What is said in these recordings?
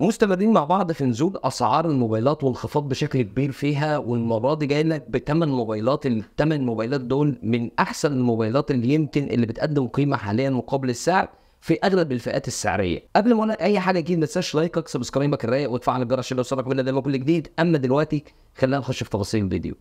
مستمرين مع بعض في نزول اسعار الموبايلات وانخفاض بشكل كبير فيها والمره دي جاي لك بثمان موبايلات الثمان موبايلات دول من احسن الموبايلات اللي يمكن اللي بتقدم قيمه حاليا مقابل السعر في اغلب الفئات السعريه قبل ما اقول اي حاجه جديده ما تنساش لايكك سبسكرايبك الرايق وتفعل الجرس عشان يوصلك كل ده كل جديد اما دلوقتي خلينا نخش في تفاصيل الفيديو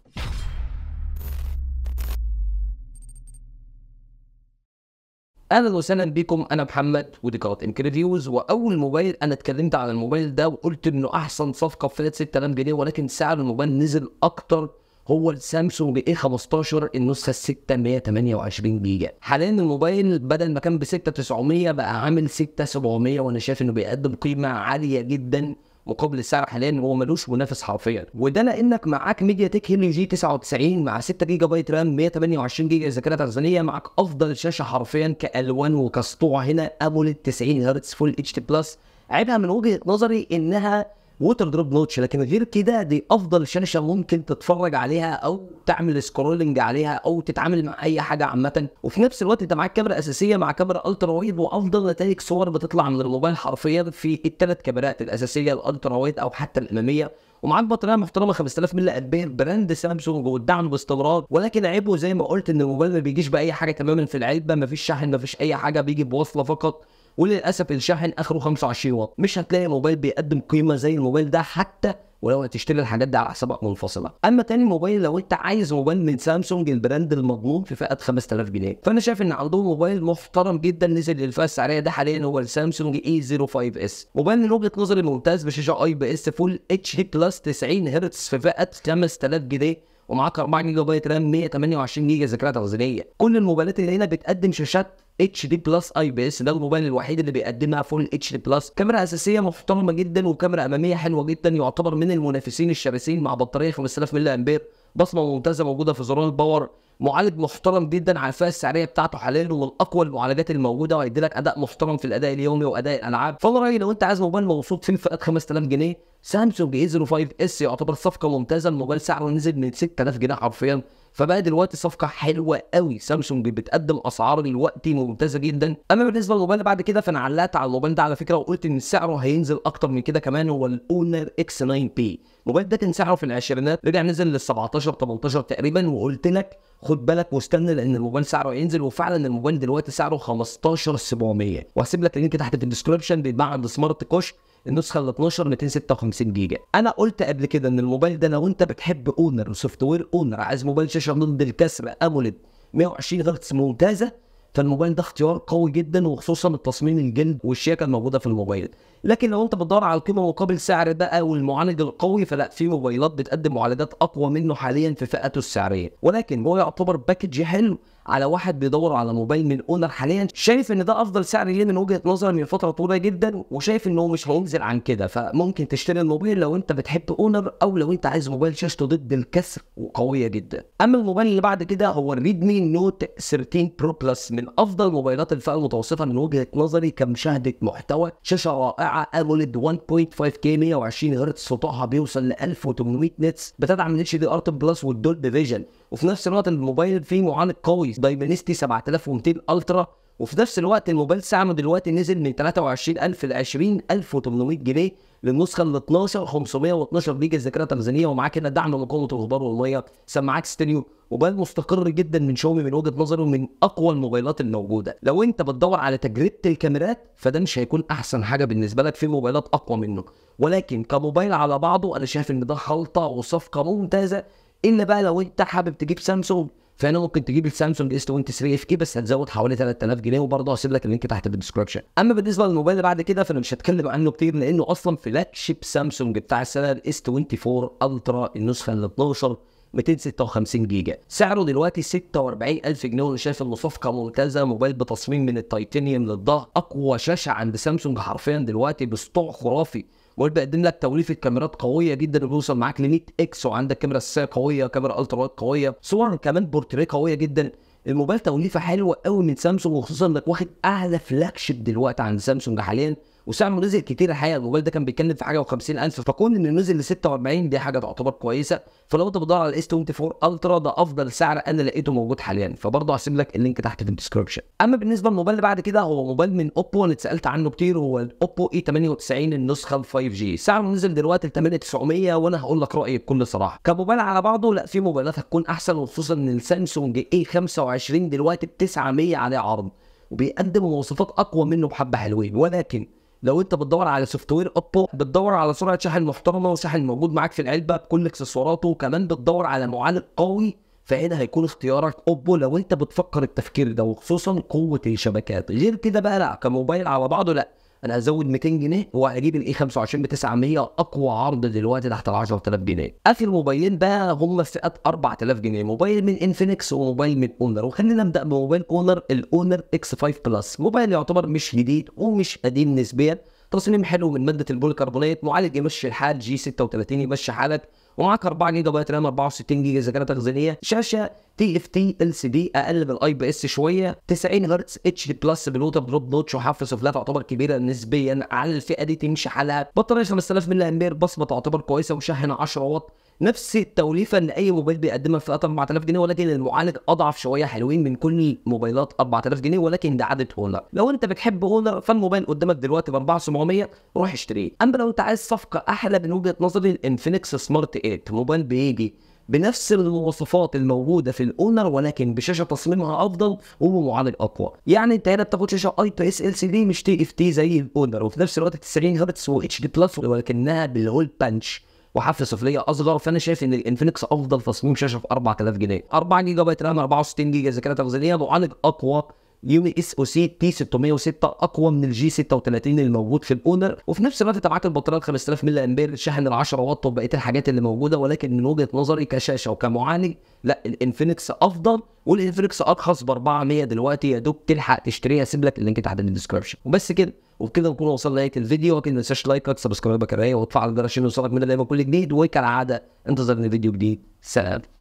اهلا وسهلا بكم انا محمد ودي قناه انكريديوز واول موبايل انا اتكلمت على الموبايل ده وقلت انه احسن صفقه في 6000 جنيه ولكن سعر الموبايل نزل اكتر هو السامسونج اي 15 النسخه 628 جيجا حاليا الموبايل بدل ما كان ب 6900 بقى عامل 6700 وانا شايف انه بيقدم قيمه عاليه جدا مقابل السعر حاليا هو ملوش منافس حرفيا وده لانك معاك ميديا تك هيليو جي 99 مع 6 جيجا بايت رام 128 جيجا ذاكره تخزينيه معاك افضل شاشه حرفيا كالوان وكسطوع هنا اموليد 90 هرتز فول اتش دي بلس عيبها من وجهه نظري انها ووتر دروب نوتش لكن غير كده دي افضل شاشه ممكن تتفرج عليها او تعمل سكرولنج عليها او تتعامل مع اي حاجه عامه وفي نفس الوقت انت معاك كاميرا اساسيه مع كاميرا الترا وايد وافضل نتائج صور بتطلع من الموبايل حرفيا في الثلاث كاميرات الاساسيه الالترا وايد او حتى الاماميه ومعاك بطاريه محترمه 5000 ملي امبير براند سامسونج والدعم باستمرار ولكن عيبه زي ما قلت ان الموبايل ما بيجيش باي حاجه تماما في العلبه ما فيش شحن ما فيش اي حاجه بيجي بوصله فقط وللاسف الشاحن اخره 25 واط مش هتلاقي موبايل بيقدم قيمه زي الموبايل ده حتى ولو هتشتري الحاجات دي على حسابك منفصله اما تاني موبايل لو انت عايز موبايل من سامسونج البراند المضمون في فئه 5000 جنيه فانا شايف ان عندهم موبايل محترم جدا نزل للفئه السعريه ده حاليا هو السامسونج اي 05 اس موبايل من وجهه نظري ممتاز بشاشه اي بي اس فول اتش بلس 90 هرتز في فئه 5000 جنيه ومعاك 4 جيجا بايت رام 128 جيجا ذاكره تخزينيه كل الموبايلات اللي هنا بتقدم شاشات اتش دي بلس اي بي اس ده الموبايل الوحيد اللي بيقدمها فول اتش دي بلس كاميرا اساسيه محترمه جدا وكاميرا اماميه حلوه جدا يعتبر من المنافسين الشرسين مع بطاريه 5000 ملي امبير بصمه ممتازه موجوده في زرار الباور معالج محترم جدا على الفئه السعريه بتاعته حاليا ومن اقوى المعالجات الموجوده وهيدي لك اداء محترم في الاداء اليومي واداء الالعاب فانا رايي لو انت عايز موبايل موثوق في فئه 5000 جنيه سامسونج اي 05 اس يعتبر صفقه ممتازه الموبايل سعره نزل من 6000 جنيه حرفيا فبقى دلوقتي صفقه حلوه قوي سامسونج بتقدم اسعار دلوقتي ممتازه جدا اما بالنسبه للموبايل بعد كده فانا علقت على الموبايل ده على فكره وقلت ان سعره هينزل اكتر من كده كمان هو الاونر اكس 9 بي الموبايل ده كان سعره في العشرينات رجع نزل لل 17 18 تقريبا وقلت لك خد بالك واستنى لان الموبايل سعره هينزل وفعلا الموبايل دلوقتي سعره 15700 وهسيب لك اللينك تحت في الديسكربشن بيتباع عند سمارت كوش النسخه ال 12 256 جيجا انا قلت قبل كده ان الموبايل ده لو انت بتحب اونر وسوفت وير اونر عايز موبايل شاشه ضد الكسر اموليد 120 هرتز ممتازه فالموبايل ده اختيار قوي جدا وخصوصا التصميم الجلد والشياكه الموجوده في الموبايل لكن لو انت بتدور على القيمه مقابل سعر بقى والمعالج القوي فلا في موبايلات بتقدم معالجات اقوى منه حاليا في فئته السعريه ولكن هو يعتبر باكج حلو على واحد بيدور على موبايل من اونر حاليا شايف ان ده افضل سعر ليه من وجهه نظري من فتره طويله جدا وشايف ان هو مش هينزل عن كده فممكن تشتري الموبايل لو انت بتحب اونر او لو انت عايز موبايل شاشته ضد الكسر وقويه جدا اما الموبايل اللي بعد كده هو الريدمي نوت 13 برو بلس من افضل موبايلات الفئه المتوسطه من وجهه نظري كمشاهده محتوى شاشه رائعه اموليد 1.5 كي 120 هرتز صوتها بيوصل ل 1800 نتس بتدعم الاتش دي ار بلس والدول فيجن وفي نفس الوقت الموبايل فيه معالج قوي دايمنستي 7200 الترا وفي نفس الوقت الموبايل سعره دلوقتي نزل من 23000 ل 20800 جنيه للنسخه ال 12 512 جيجا ذاكره تخزينيه ومعاك هنا دعم لقوه الغبار والميه سماعات ستيريو موبايل مستقر جدا من شاومي من وجهه نظري من اقوى الموبايلات الموجوده لو انت بتدور على تجربه الكاميرات فده مش هيكون احسن حاجه بالنسبه لك في موبايلات اقوى منه ولكن كموبايل على بعضه انا شايف ان ده خلطه وصفقه ممتازه الا بقى لو انت حابب تجيب سامسونج فانا ممكن تجيب السامسونج اس 23 اف كي بس هتزود حوالي 3000 جنيه وبرضه هسيب لك اللينك تحت في الديسكربشن اما بالنسبه للموبايل اللي بعد كده فانا مش هتكلم عنه كتير لانه اصلا فلاج شيب سامسونج بتاع السنه الاس 24 الترا النسخه ال 12 256 جيجا سعره دلوقتي 46000 جنيه وانا شايف انه صفقه ممتازه موبايل بتصميم من التيتانيوم للضغط اقوى شاشه عند سامسونج حرفيا دلوقتي بسطوع خرافي موبايل بيقدم لك توليفه كاميرات قويه جدا بيوصل معاك ل 100 اكس وعندك كاميرا اساسيه قويه كاميرا الترا وايد قويه صور كمان بورتريه قويه جدا الموبايل توليفه حلوه قوي من سامسونج وخصوصا انك واخد اعلى فلاج شيب دلوقتي عند سامسونج حاليا وسعره نزل كتير الحقيقه الموبايل ده كان بيتكلم في حاجه و50000 فكون انه نزل ل 46 دي حاجه تعتبر كويسه فلو انت بتدور على الاس 24 الترا ده افضل سعر انا لقيته موجود حاليا فبرضه هسيب لك اللينك تحت في الديسكربشن اما بالنسبه للموبايل اللي بعد كده هو موبايل من اوبو انا اتسالت عنه كتير هو الاوبو اي 98 النسخه ال 5 جي سعره نزل دلوقتي ل 8900 وانا هقول لك رايي بكل صراحه كموبايل على بعضه لا في موبايلات هتكون احسن وخصوصا ان السامسونج اي 25 دلوقتي ب 900 عليه عرض وبيقدم مواصفات اقوى منه بحبه حلوين ولكن لو انت بتدور على سوفت وير اوبو بتدور على سرعه شاحن محترمه وشحن موجود معاك في العلبه بكل اكسسواراته وكمان بتدور على معالج قوي فهنا هيكون اختيارك اوبو لو انت بتفكر التفكير ده وخصوصا قوه الشبكات غير كده بقى لا كموبايل على بعضه لا انا هزود 200 جنيه وهجيب الاي 25 ب 900 اقوى عرض دلوقتي تحت ال 10000 جنيه اخر الموبايلين بقى هم فئات 4000 جنيه موبايل من انفينكس وموبايل من اونر وخلينا نبدا بموبايل اونر الاونر اكس 5 بلس موبايل يعتبر مش جديد ومش قديم نسبيا تصميم حلو من ماده البوليكربونات معالج يمشي الحال جي 36 يمشي حالك ومعاك 4 جيجا بايت رام 64 جيجا ذاكره تخزينيه شاشه تي اف تي ال سي دي اقل من الاي بي اس شويه 90 هرتز اتش دي بلس بلوتر دروب نوتش وحفر سفلات تعتبر كبيره نسبيا على الفئه دي تمشي حالها بطاريه 5000 ملي امبير بصمه تعتبر كويسه وشحن 10 واط نفس التوليفه اللي اي موبايل بيقدمها في 4000 جنيه ولكن المعالج اضعف شويه حلوين من كل موبايلات 4000 جنيه ولكن ده عدد اونر لو انت بتحب اونر فالموبايل قدامك دلوقتي ب 4700 روح اشتريه اما لو انت عايز صفقه احلى من وجهه نظري الانفينكس سمارت 8 موبايل بيجي بنفس المواصفات الموجوده في الاونر ولكن بشاشه تصميمها افضل وبمعالج اقوى يعني انت هنا بتاخد شاشه اي بي اس ال سي دي مش تي اف تي زي الاونر وفي نفس الوقت 90 هرتز و اتش دي بلس ولكنها بالهول بانش وحافه سفليه اصغر فانا شايف ان الانفينكس افضل تصميم شاشه في 4000 جنيه 4 جيجا بايت رام 64 جيجا ذاكره تخزينيه معالج اقوى يومي اس او سي تي 606 اقوى من الجي 36 اللي موجود في الاونر وفي نفس الوقت تبعات البطاريه 5000 ملي امبير شاحن ال 10 واط وبقيه الحاجات اللي موجوده ولكن من وجهه نظري كشاشه وكمعالج لا الانفينكس افضل والانفينكس ارخص ب 400 دلوقتي يا دوب تلحق تشتريها سيب لك اللينك تحت الديسكربشن وبس كده وبكده نكون وصلنا لنهايه الفيديو اكيد ما تنساش لايكك سبسكرايبك الرايه وتفعل الجرس عشان يوصلك من دايما كل جديد وكالعاده انتظرني فيديو جديد سلام